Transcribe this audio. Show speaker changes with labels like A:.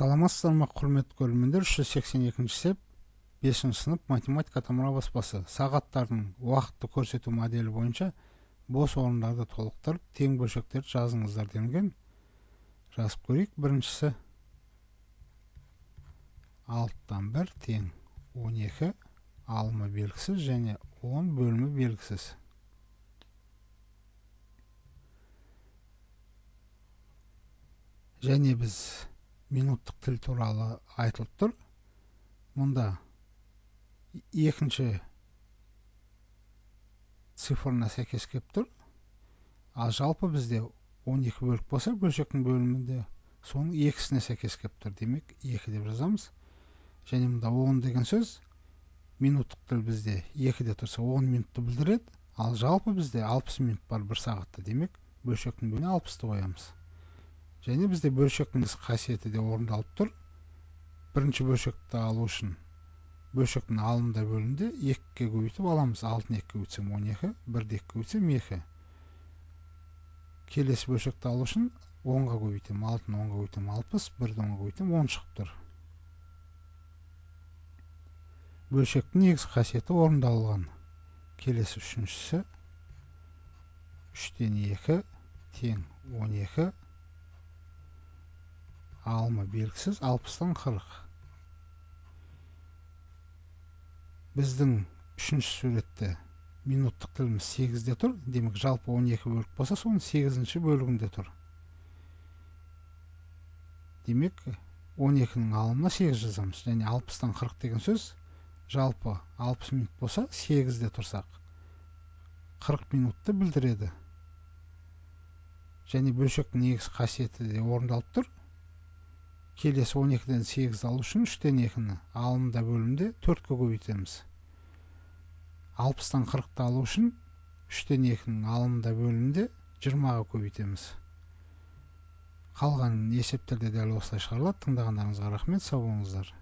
A: саламатсыздар ма құрметті көрермендер үш жүз сексен екінші сеп бесінші сынып математика тамыра баспасы сағаттардың уақытты көрсету моделі бойынша бос орындарды толықтырып тең бөлшектерді жазыңыздар делінген жазып көрейік біріншісі алтыдан бір тең он екі алымы белгісіз және 10 бөлімі белгісіз және біз минуттық тіл туралы айтылып тұр мұнда екінші цифрына сәйкес келіп тұр ал жалпы бізде 12 бөлік болса бөлшектің бөлімінде соның екісіне сәйкес келіп тұр демек екі деп жазамыз және мында он деген сөз минуттық тіл бізде екіде тұрса 10 минутты білдіреді ал жалпы бізде 60 минут бар бір сағатта демек бөлшектің бөліміне алпысты қоямыз және бізде бөлшектің қасиеті де орындалып тұр бірінші бөлшекті алу үшін бөлшектің алынды бөлімде екіге көбейтіп аламыз алтыны екіге көбейтсем он екі бірді екіге көбейтсем екі келесі бөлшекті алу үшін онға көбейтемін алтыны онға көбейтемін алпыс бірді онға көбейтемін он шығып тұр бөлшектің негізгі қасиеті орындалған келесі үшіншісі үштен екі тең он екі алымы белгісіз алпыстан 40. біздің үшінші суретте минуттық тіліміз 8-де тұр демек жалпы 12 бөлік болса 8 сегізінші бөлігінде тұр демек 12-нің алымына 8 жазамыз және 60-тан 40 деген сөз жалпы 60 минут болса 8-де тұрсақ 40 минутты білдіреді және бөлшек негіз қасиеті де орындалып тұр келесі 12-ден 8 алу үшін 3 тен 2-ні алында бөлімде 4-ке көбейтеміз. 60-тан 40-ты алу үшін 3 тен 2-нің алында бөлімде 20-ға көбейтеміз. Қалған есептерде дәл осылай шығарылады. Тыңдағандарыңызға рахмет, сау болыңыздар.